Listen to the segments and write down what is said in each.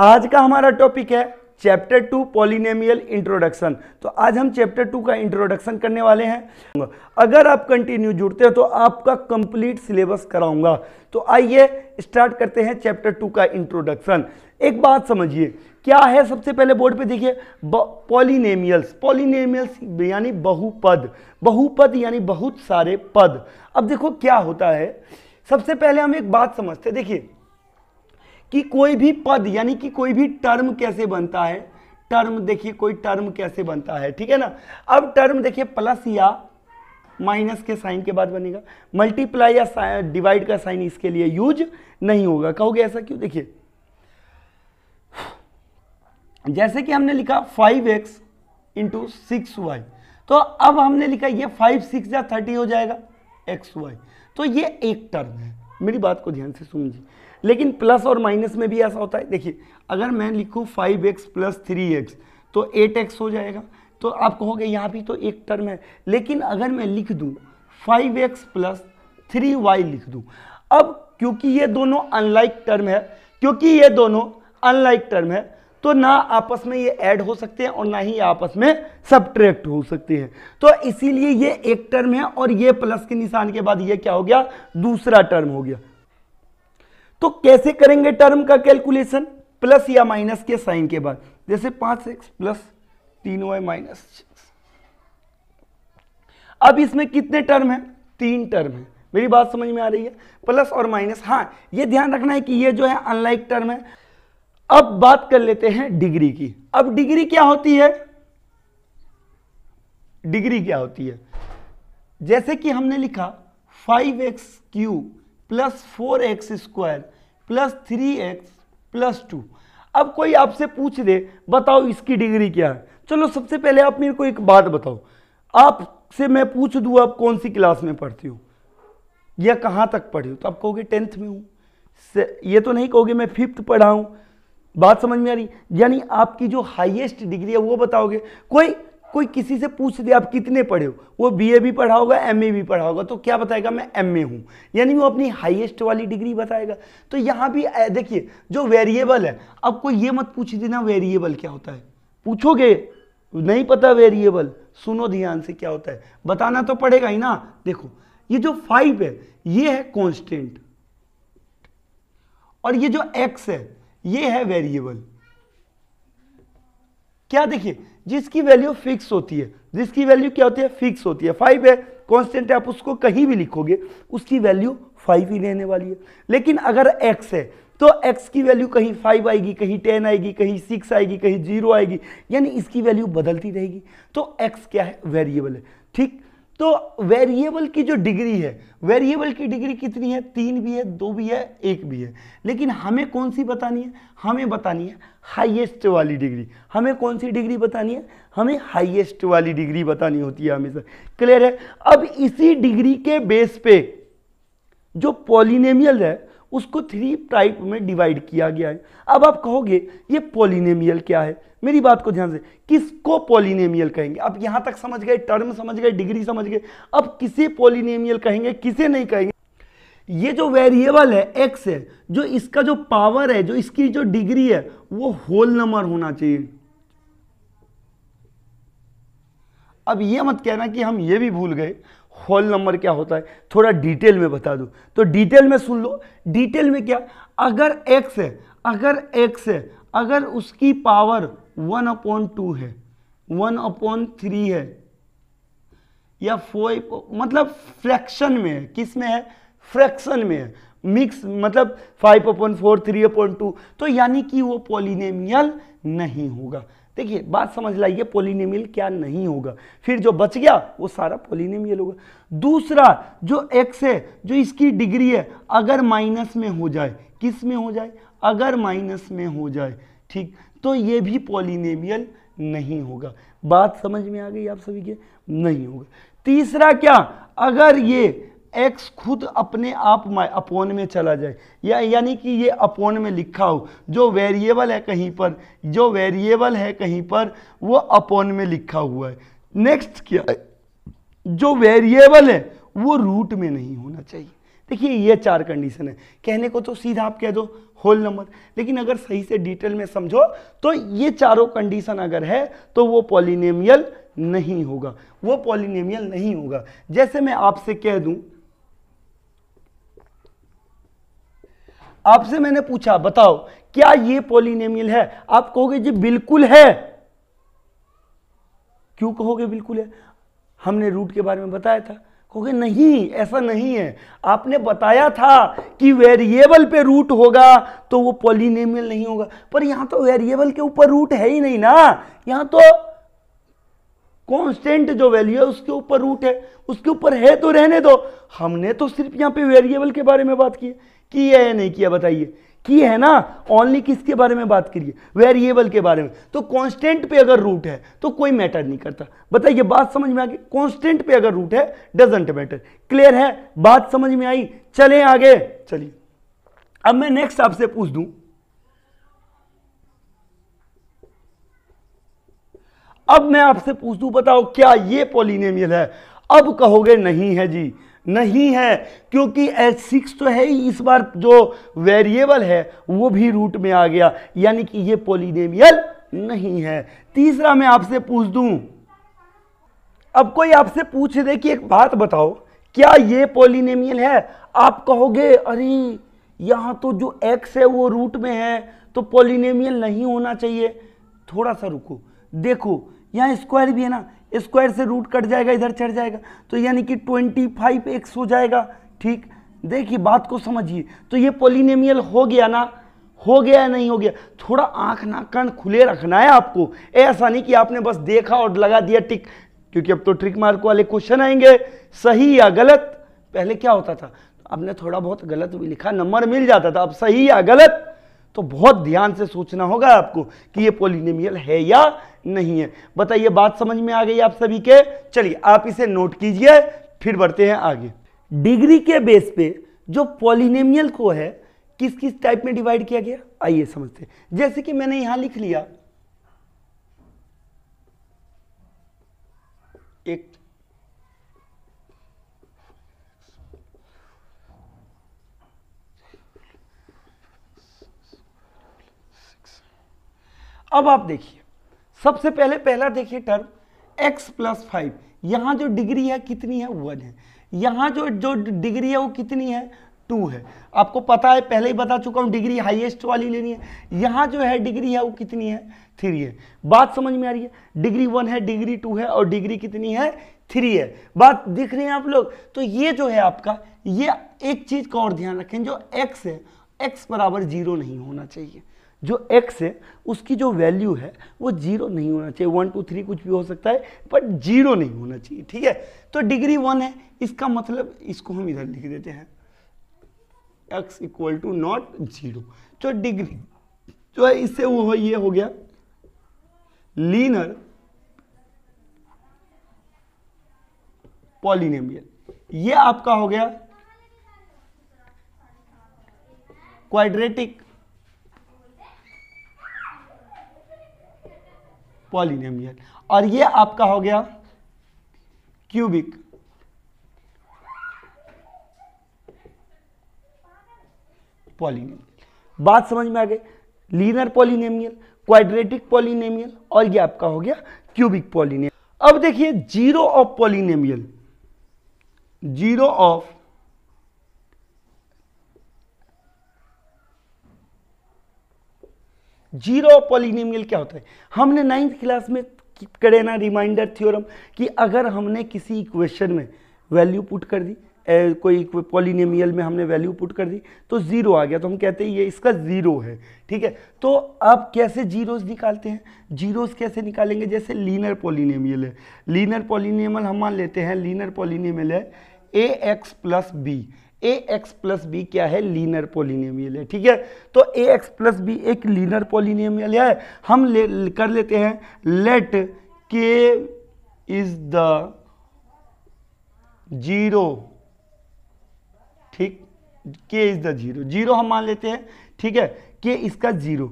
आज का हमारा टॉपिक है चैप्टर टू पॉलिनेमियल इंट्रोडक्शन तो आज हम चैप्टर टू का इंट्रोडक्शन करने वाले हैं अगर आप कंटिन्यू जुड़ते हो तो आपका कंप्लीट सिलेबस कराऊंगा तो आइए स्टार्ट करते हैं चैप्टर टू का इंट्रोडक्शन एक बात समझिए क्या है सबसे पहले बोर्ड पे देखिए पॉलिनेमियल्स पॉलिनेमियल्स यानी बहुपद बहुपद यानी बहुत सारे पद अब देखो क्या होता है सबसे पहले हम एक बात समझते देखिए कि कोई भी पद यानी कि कोई भी टर्म कैसे बनता है टर्म देखिए कोई टर्म कैसे बनता है ठीक है ना अब टर्म देखिए प्लस या माइनस के साइन के बाद बनेगा मल्टीप्लाई या डिवाइड का साइन इसके लिए यूज नहीं होगा कहोगे ऐसा क्यों देखिए जैसे कि हमने लिखा five X into six Y तो अब हमने लिखा ये फाइव सिक्स या थर्टी हो जाएगा एक्स वाई तो ये एक टर्म है मेरी बात को ध्यान से समझिए लेकिन प्लस और माइनस में भी ऐसा होता है देखिए अगर मैं लिखूँ five X plus three X तो एट एक्स हो जाएगा तो आप कहोगे यहाँ भी तो एक टर्म है लेकिन अगर मैं लिख दूँ five X plus three Y लिख दूँ अब क्योंकि ये दोनों अनलाइक टर्म है क्योंकि ये दोनों अनलाइक टर्म है तो ना आपस में ये ऐड हो सकते हैं और ना ही आपस में सब्ट्रैक्ट हो सकते हैं तो इसीलिए ये एक टर्म है और ये प्लस के निशान के बाद ये क्या हो गया दूसरा टर्म हो गया तो कैसे करेंगे टर्म का कैलकुलेशन प्लस या माइनस के साइन के बाद जैसे पांच एक्स प्लस तीन वाई माइनस अब इसमें कितने टर्म है तीन टर्म है मेरी बात समझ में आ रही है प्लस और माइनस हाँ ये ध्यान रखना है कि ये जो है अनलाइक टर्म है अब बात कर लेते हैं डिग्री की अब डिग्री क्या होती है डिग्री क्या होती है जैसे कि हमने लिखा five X cube plus four X square plus three X plus two अब कोई आपसे पूछ दे बताओ इसकी डिग्री क्या है चलो सबसे पहले आप मेरे को एक बात बताओ आपसे मैं पूछ दूँ आप कौन सी क्लास में पढ़ती हो या कहाँ तक पढ़ी हो तो आप कहोगे टेंथ में हूँ ये तो नहीं कहोगे मैं फिफ्थ पढ़ा हूँ बात समझ में आ रही यानी आपकी जो हाईएस्ट डिग्री है वो बताओगे कोई कोई किसी से पूछ दे आप कितने पढ़े हो वो बीए भी पढ़ा होगा एमए भी पढ़ा होगा तो क्या बताएगा मैं एमए हूँ यानी वो अपनी हाईएस्ट वाली डिग्री बताएगा तो यहाँ भी देखिए जो वेरिएबल है कोई ये मत पूछ देना वेरिएबल क्या होता है पूछोगे नहीं पता वेरिएबल सुनो ध्यान से क्या होता है बताना तो पड़ेगा ही ना देखो ये जो फाइव है ये है कॉन्स्टेंट और ये जो एक्स है ये है वेरिएबल क्या देखिए जिसकी वैल्यू फिक्स होती है जिसकी वैल्यू क्या होती है फिक्स होती है फाइव है कॉन्स्टेंट है आप उसको कहीं भी लिखोगे उसकी वैल्यू फाइव ही रहने वाली है लेकिन अगर एक्स है तो x की वैल्यू कहीं फाइव आएगी कहीं टेन आएगी कहीं सिक्स आएगी कहीं जीरो आएगी यानी इसकी वैल्यू बदलती रहेगी तो x क्या है वेरिएबल है ठीक तो वेरिएबल की जो डिग्री है वेरिएबल की डिग्री कितनी है तीन भी है दो भी है एक भी है लेकिन हमें कौन सी बतानी है हमें बतानी है हाईएस्ट वाली डिग्री हमें कौन सी डिग्री बतानी है हमें हाईएस्ट वाली डिग्री बतानी होती है हमेशा क्लियर है अब इसी डिग्री के बेस पे जो पॉलिनेमियल है उसको थ्री टाइप में डिवाइड किया गया है अब आप कहोगे ये पोलिनेमियल क्या है मेरी बात को ध्यान से किसको पोलिनेमियल कहेंगे अब यहां तक समझ गए टर्म समझ गए डिग्री समझ गए अब किसे पोलिनेमियल कहेंगे किसे नहीं कहेंगे ये जो वेरिएबल है एक्स है जो इसका जो पावर है जो इसकी जो डिग्री है वो होल नंबर होना चाहिए अब ये मत कहना कि हम ये भी भूल गए होल नंबर क्या होता है थोड़ा डिटेल में बता दूँ तो डिटेल में सुन लो डिटेल में क्या अगर एक्स है अगर एक्स है अगर उसकी पावर वन अपॉन टू है वन अपॉन थ्री है या फोर मतलब फ्रैक्शन में है किस में है फ्रैक्शन में है मिक्स मतलब five upon four three upon two तो यानी कि वो पॉलिनेमियल नहीं होगा देखिए बात समझ लाइए पोलिनेमियल क्या नहीं होगा फिर जो बच गया वो सारा पोलिनेमियल होगा दूसरा जो एक्स है जो इसकी डिग्री है अगर माइनस में हो जाए किस में हो जाए अगर माइनस में हो जाए ठीक तो ये भी पोलिनेमियल नहीं होगा बात समझ में आ गई आप सभी के नहीं होगा तीसरा क्या अगर ये एक्स खुद अपने आप अपोन में चला जाए या यानी कि ये अपोन में लिखा हो जो वेरिएबल है कहीं पर जो वेरिएबल है कहीं पर वो अपोन में लिखा हुआ है नेक्स्ट क्या है जो वेरिएबल है वो रूट में नहीं होना चाहिए देखिए ये चार कंडीशन है कहने को तो सीधा आप कह दो होल नंबर लेकिन अगर सही से डिटेल में समझो तो ये चारों कंडीशन अगर है तो वो पॉलिनेमियल नहीं होगा वो पॉलिनेमियल नहीं होगा जैसे मैं आपसे कह दूं आपसे मैंने पूछा बताओ क्या ये पॉलीनेमियल है आप कहोगे जी बिल्कुल है क्यों कहोगे बिल्कुल है हमने रूट के बारे में बताया था कहोगे नहीं ऐसा नहीं है आपने बताया था कि वेरिएबल पे रूट होगा तो वो पॉलिनेमियल नहीं होगा पर यहां तो वेरिएबल के ऊपर रूट है ही नहीं ना यहां तो कांस्टेंट जो वैल्यू है उसके ऊपर रूट है उसके ऊपर है तो रहने दो हमने तो सिर्फ यहां पे वेरिएबल के बारे में बात की है किया या नहीं किया बताइए की है ना ओनली किसके बारे में बात करिए वेरिएबल के बारे में तो कांस्टेंट पे अगर रूट है तो कोई मैटर नहीं करता बताइए बात समझ में आ गई कॉन्स्टेंट पे अगर रूट है डजेंट मैटर क्लियर है बात समझ में आई चले आगे चलिए अब मैं नेक्स्ट आपसे पूछ दू अब मैं आपसे पूछ दू बताओ क्या ये पॉलिनेमियल है अब कहोगे नहीं है जी नहीं है क्योंकि एच सिक्स तो है ही इस बार जो वेरिएबल है वो भी रूट में आ गया यानी कि ये पोलिनेमियल नहीं है तीसरा मैं आपसे पूछ दूं अब कोई आपसे पूछ दे कि एक बात बताओ क्या ये पोलिनेमियल है आप कहोगे अरे यहां तो जो x है वो रूट में है तो पोलिनेमियल नहीं होना चाहिए थोड़ा सा रुको देखो यहां स्क्वायर भी है ना स्क्वायर से रूट कट जाएगा इधर चढ़ जाएगा तो यानी कि ट्वेंटी फाइव एक्स हो जाएगा ठीक देखिए बात को समझिए तो ये पोलिनेमियल हो गया ना हो गया नहीं हो गया थोड़ा आंख ना कण खुले रखना है आपको ऐसा नहीं कि आपने बस देखा और लगा दिया टिक क्योंकि अब तो ट्रिक मार्क वाले क्वेश्चन आएंगे सही या गलत पहले क्या होता था आपने थोड़ा बहुत गलत भी लिखा नंबर मिल जाता था अब सही या गलत तो बहुत ध्यान से सोचना होगा आपको कि ये पोलिनेमियल है या नहीं है बताइए बात समझ में आ गई आप सभी के चलिए आप इसे नोट कीजिए फिर बढ़ते हैं आगे डिग्री के बेस पे जो पोलिनेमियल को है किस किस टाइप में डिवाइड किया गया आइए समझते जैसे कि मैंने यहां लिख लिया एक अब आप देखिए सबसे पहले पहला देखिए टर्म x प्लस फाइव यहाँ जो डिग्री है कितनी है वन है यहाँ जो जो डिग्री है वो कितनी है टू है आपको पता है पहले ही बता चुका हूँ डिग्री हाईएस्ट वाली लेनी है यहाँ जो है डिग्री है वो कितनी है थ्री है बात समझ में आ रही है डिग्री वन है डिग्री टू है और डिग्री कितनी है थ्री है बात दिख रही है आप लोग तो ये जो है आपका ये एक चीज़ का और ध्यान रखें जो एक्स है एक्स बराबर जीरो नहीं होना चाहिए जो एक्स है उसकी जो वैल्यू है वो जीरो नहीं होना चाहिए वन टू थ्री कुछ भी हो सकता है बट जीरो नहीं होना चाहिए ठीक है तो डिग्री वन है इसका मतलब इसको हम इधर लिख देते हैं X equal to not zero तो डिग्री जो है इससे वो हो ये हो गया लीनर पॉलिनेमियल ये आपका हो गया क्वाड्रेटिक पॉलिनेमियल और ये आपका हो गया क्यूबिक पॉलिनेमियल बात समझ में आ गई लीनर पॉलिनेमियल क्वाड्रेटिक पॉलिनेमियल और ये आपका हो गया क्यूबिक पॉलिनेमियल अब देखिए zero of polynomial zero of zero polynomial क्या होता है हमने नाइन्थ क्लास में करे ना रिमाइंडर थ्योरम कि अगर हमने किसी इक्वेशन में वैल्यू पुट कर दी ए, कोई पॉलिनिमियल में हमने वैल्यू पुट कर दी तो ज़ीरो आ गया तो हम कहते हैं ये इसका ज़ीरो है ठीक है तो आप कैसे जीरोस निकालते हैं जीरोस कैसे निकालेंगे जैसे लीनर पॉलिनिमियल है लीनर पॉलिनिमियल हम मान लेते हैं लीनर पॉलिनिमियल है A X plus B A X plus B क्या है लीनर पोलिनियमियल है ठीक है तो ए एक्स प्लस बी एक लीनर पोलिनियमियल है हम ले कर लेते हैं लेट के इज द जीरो ठीक के इज द जीरो जीरो हम मान लेते हैं ठीक है के इसका जीरो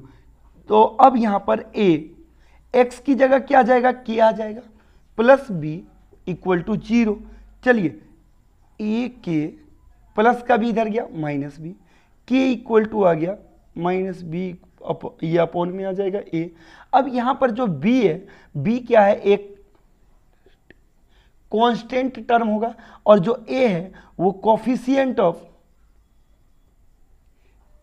तो अब यहां पर ए एक्स की जगह क्या आ जाएगा के आ जाएगा plus B equal to zero चलिए ए के प्लस का भी इधर गया माइनस बी के इक्वल टू आ गया माइनस बी अप, ये अपोन में आ जाएगा ए अब यहां पर जो बी है बी क्या है एक कांस्टेंट टर्म होगा और जो ए है वो coefficient of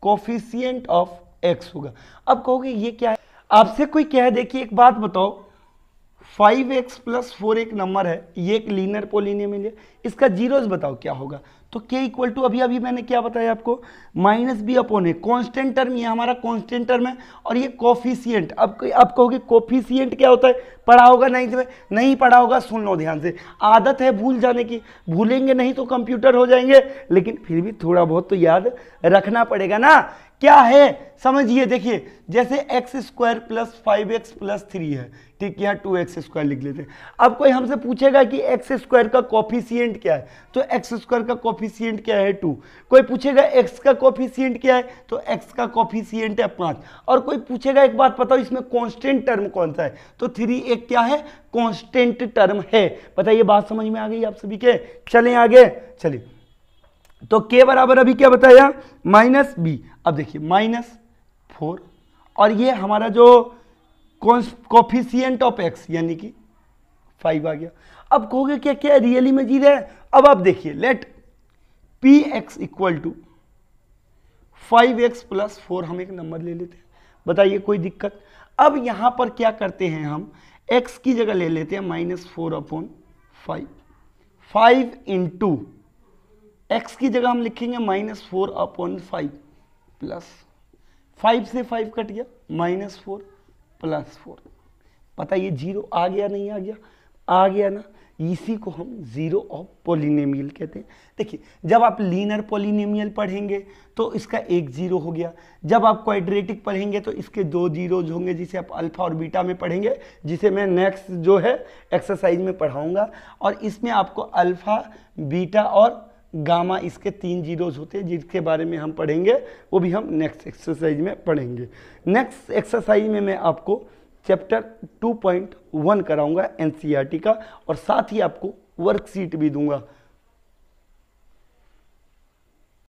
coefficient of X होगा अब कहोगे ये क्या है आपसे कोई कह दे कि एक बात बताओ फाइव एक्स प्लस फोर एक नंबर है ये एक लीनर पोलिनियम है इसका जीरोज बताओ क्या होगा तो के इक्वल टू अभी अभी मैंने क्या बताया आपको minus B upon A constant term ये हमारा कॉन्स्टेंट टर्म है और ये कॉफिशियंट अब आप कहोगे कॉफिशियंट क्या होता है पढ़ा होगा नहीं तो नहीं पढ़ा होगा सुन लो ध्यान से आदत है भूल जाने की भूलेंगे नहीं तो कंप्यूटर हो जाएंगे लेकिन फिर भी थोड़ा बहुत तो याद रखना पड़ेगा ना क्या है समझिए देखिए जैसे X square plus five X plus three है ठीक यहाँ टू एक्स स्क्वायर लिख लेते हैं अब कोई हमसे पूछेगा कि एक्स स्क्वायर का कॉफिशियंट क्या है तो एक्स स्क्वायर का कॉफिशियंट क्या है टू कोई पूछेगा एक्स का कॉफिशियंट क्या है तो एक्स का कॉफिशियंट है पाँच और कोई पूछेगा एक बात बताओ इसमें कॉन्स्टेंट टर्म कौन सा है तो थ्री एक क्या है कॉन्स्टेंट टर्म है बताइए बात समझ में आ गई आप सभी के चले आगे चलिए तो के बराबर अभी क्या बताया माइनस बी अब देखिए माइनस फोर और ये हमारा जो कॉफिशियंट ऑफ एक्स यानी कि फाइव आ गया अब कहोगे क्या क्या रियली में जी रहा है अब आप देखिए let P X equal to five X plus four हम एक नंबर ले लेते हैं बताइए कोई दिक्कत अब यहां पर क्या करते हैं हम x की जगह ले लेते हैं minus four upon five five into X की जगह हम लिखेंगे minus four upon five plus five से फाइव कट गया माइनस फोर प्लस फोर पता ये जीरो आ गया नहीं आ गया आ गया ना इसी को हम जीरो ऑफ पोलिनेमियल कहते हैं देखिए जब आप लीनर पोलिनेमियल पढ़ेंगे तो इसका एक जीरो हो गया जब आप क्वाड्रेटिक पढ़ेंगे तो इसके दो जीरोज होंगे जिसे आप अल्फा और बीटा में पढ़ेंगे जिसे मैं नेक्स्ट जो है एक्सरसाइज में पढ़ाऊंगा और इसमें आपको अल्फा बीटा और गामा इसके तीन जीरोज होते हैं जिसके बारे में हम पढ़ेंगे वो भी हम नेक्स्ट एक्सरसाइज में पढ़ेंगे नेक्स्ट एक्सरसाइज में मैं आपको चैप्टर 2.1 कराऊंगा एनसीईआरटी e का और साथ ही आपको वर्कशीट भी दूंगा